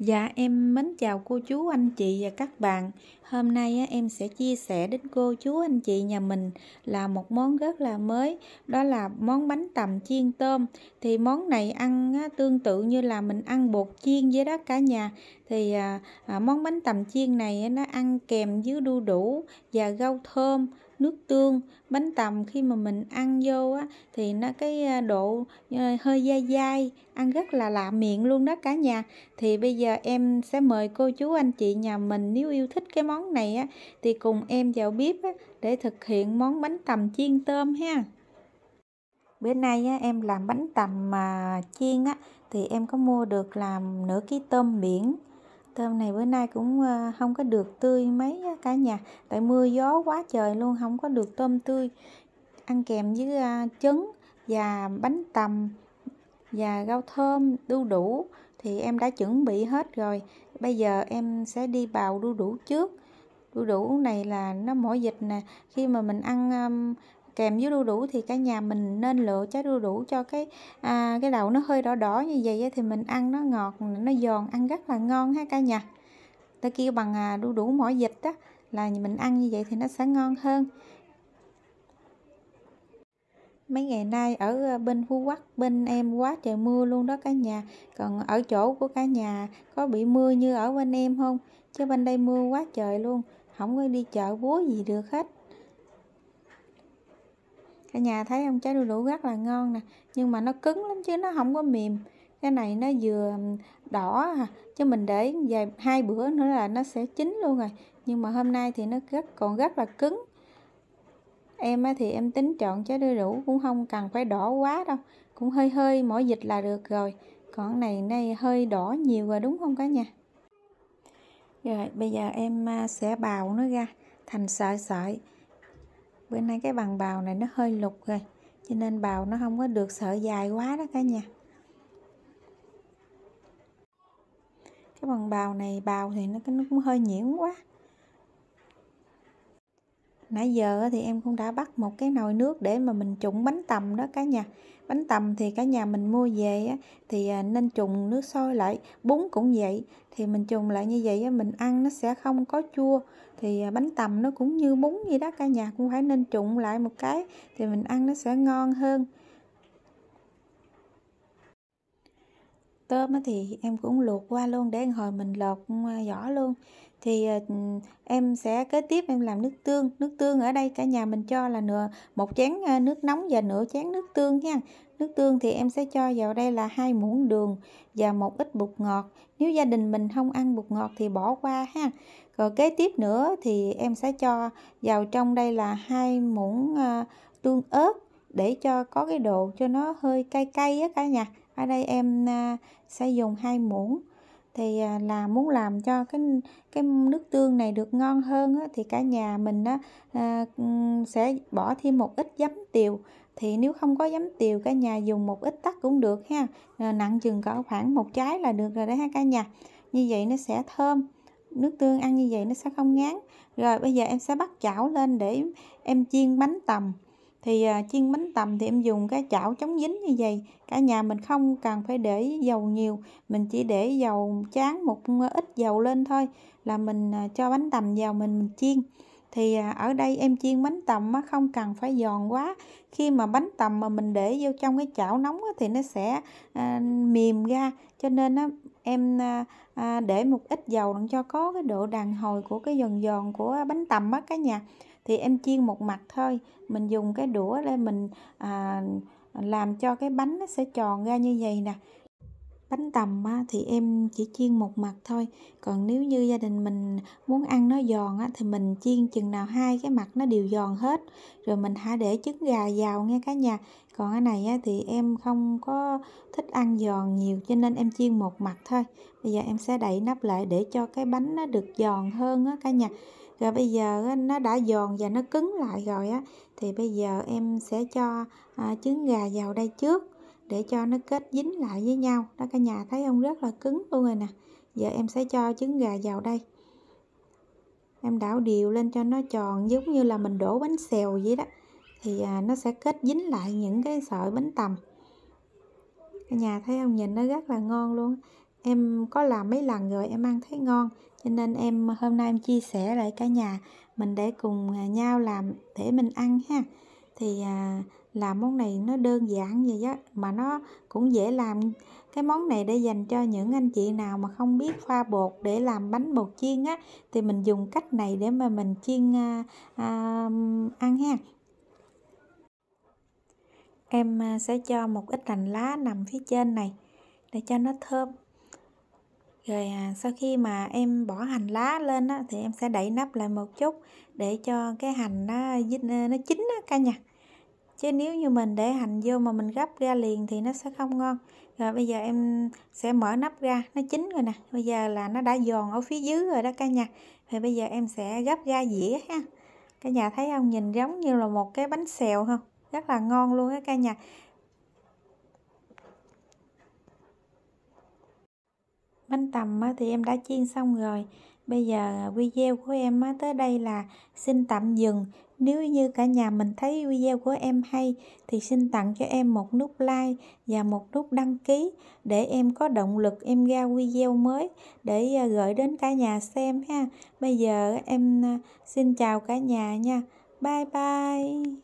Dạ em mến chào cô chú anh chị và các bạn Hôm nay em sẽ chia sẻ đến cô chú anh chị nhà mình là một món rất là mới Đó là món bánh tằm chiên tôm Thì món này ăn tương tự như là mình ăn bột chiên với đó cả nhà Thì à, à, món bánh tằm chiên này nó ăn kèm với đu đủ và rau thơm nước tương bánh tằm khi mà mình ăn vô á thì nó cái độ ờ, hơi dai dai ăn rất là lạ miệng luôn đó cả nhà thì bây giờ em sẽ mời cô chú anh chị nhà mình nếu yêu thích cái món này á thì cùng em vào bếp á, để thực hiện món bánh tằm chiên tôm ha bữa nay á, em làm bánh tằm mà chiên á thì em có mua được làm nửa ký tôm biển tôm này bữa nay cũng ờ, không có được tươi mấy cả nhà tại mưa gió quá trời luôn không có được tôm tươi ăn kèm với ờ, trứng và bánh tằm và rau thơm đu đủ thì em đã chuẩn bị hết rồi bây giờ em sẽ đi bào đu đủ trước đu đủ này là nó mỗi dịch nè khi mà mình ăn kèm với đu đủ thì cả nhà mình nên lựa trái đu đủ cho cái à, cái đầu nó hơi đỏ đỏ như vậy thì mình ăn nó ngọt nó giòn ăn rất là ngon ha cả nhà ta kêu bằng à, đu đủ mỏ vịt đó là mình ăn như vậy thì nó sẽ ngon hơn mấy ngày nay ở à, bên Phú Quốc bên em quá trời mưa luôn đó cả nhà còn ở chỗ của cả nhà có bị mưa như ở bên em không chứ bên đây mưa quá trời luôn không có đi chợ búa gì được hết cả nhà thấy không trái đu đủ rất là ngon nè nhưng mà nó cứng lắm chứ nó không có mềm cái này nó vừa đỏ chứ mình để vài hai bữa nữa là nó sẽ chín luôn rồi nhưng mà hôm nay thì nó rất còn rất là cứng em thì em tính chọn trái đu đủ cũng không cần phải đỏ quá đâu cũng hơi hơi mỗi dịch là được rồi còn này nay hơi đỏ nhiều rồi đúng không cả nhà rồi bây giờ em à, sẽ bào nó ra thành sợi sợi bữa nay cái bằng bào này nó hơi lục rồi cho nên bào nó không có được sợi dài quá đó cả nhà cái bằng bào này bào thì nó cái nó cũng hơi nhiễm quá nãy giờ thì em cũng đã bắt một cái nồi nước để mà mình trụng bánh tầm đó cả nhà bánh tầm thì cả nhà mình mua về thì à, nên trùng nước sôi lại bún cũng vậy thì mình trùng lại như vậy mình ăn nó sẽ không có chua thì à, bánh tầm nó cũng như bún vậy đó cả nhà cũng phải nên trụng lại một cái thì mình ăn nó sẽ ngon hơn tôm thì em cũng luộc qua luôn để hồi mình lột à, vỏ luôn thì ờ, em sẽ kế tiếp em làm nước tương nước tương ở đây cả nhà mình cho là nửa một chén ờ, nước nóng và nửa chén nước tương nha nước tương thì em sẽ cho vào đây là hai muỗng đường và một ít bột ngọt nếu gia đình mình không ăn bột ngọt thì bỏ qua ha rồi kế tiếp nữa thì em sẽ cho vào trong đây là hai muỗng ờ, tương ớt để cho có cái độ cho nó hơi cay cay á cả nhà ở đây em sẽ dùng hai muỗng thì à, là muốn làm cho cái cái nước tương này được ngon hơn á, thì cả nhà mình á, à, sẽ bỏ thêm một ít giấm tiều thì nếu không có giấm tiều cả nhà dùng một ít tắc cũng được ha à, nặng chừng cỡ khoảng một trái là được rồi đấy ha cả nhà như vậy nó sẽ thơm nước tương ăn như vậy nó sẽ không ngán rồi bây giờ em sẽ bắt chảo lên để em chiên bánh tầm thì à, chiên bánh tằm thì em dùng cái chảo chống dính như vậy cả nhà mình không cần phải để dầu nhiều mình chỉ để dầu chán một ít dầu lên thôi là mình à, cho bánh tằm vào mình, mình chiên thì à, ở đây em chiên bánh tằm không cần phải giòn quá khi mà bánh tằm mà mình để vô trong cái chảo nóng thì nó sẽ à, mềm ra cho nên em à, để một ít dầu để cho có cái độ đàn hồi của cái giòn giòn của bánh tằm á cả nhà thì em chiên một mặt thôi mình dùng cái đũa để mình làm cho cái bánh nó sẽ tròn ra như vậy nè bánh tầm á, thì em chỉ chiên một mặt thôi còn nếu như gia đình mình muốn ăn nó giòn á, thì mình chiên chừng nào hai cái mặt nó đều giòn hết rồi mình hãy để trứng gà vào nghe cả nhà còn cái này á, thì em không có thích ăn giòn nhiều cho nên em chiên một mặt thôi bây giờ em sẽ đậy nắp lại để cho cái bánh nó được giòn hơn á cả nhà rồi bây giờ nó đã giòn và nó cứng lại rồi á thì bây giờ em sẽ cho à, trứng gà vào đây trước để cho nó kết dính lại với nhau đó cả nhà thấy không rất là cứng luôn rồi nè giờ em sẽ cho trứng gà vào đây em đảo đều lên cho nó tròn giống như là mình đổ bánh xèo vậy đó thì à, nó sẽ kết dính lại những cái sợi bánh tầm cả nhà thấy không nhìn nó rất là ngon luôn em có làm mấy lần rồi em ăn thấy ngon cho nên em hôm nay em chia sẻ lại cả nhà mình để cùng à, nhau làm để mình ăn ha thì à, làm món này nó đơn giản vậy á mà nó cũng dễ làm cái món này để dành cho những anh chị nào mà không biết pha bột để làm bánh bột chiên á thì mình dùng cách này để mà mình chiên à, à, ăn ha em à, sẽ cho một ít hành lá nằm phía trên này để cho nó thơm rồi à, sau khi mà em bỏ hành lá lên á, thì em sẽ đậy nắp lại một chút để cho cái hành nó à, nó chín á, cả nhà chứ nếu như mình để hành vô mà mình gấp ra liền thì nó sẽ không ngon rồi bây giờ em sẽ mở nắp ra nó chín rồi nè bây giờ là nó đã giòn ở phía dưới rồi đó cả nhà thì bây giờ em sẽ gấp ra dĩa ha cả nhà thấy không nhìn giống như là một cái bánh xèo không rất là ngon luôn á cả nhà bánh tầm thì em đã chiên xong rồi bây giờ video của em tới đây là xin tạm dừng nếu như cả nhà mình thấy video của em hay thì xin tặng cho em một nút like và một nút đăng ký để em có động lực em ra video mới để à, gửi đến cả nhà xem ha. Bây giờ em à, xin chào cả nhà nha. Bye bye.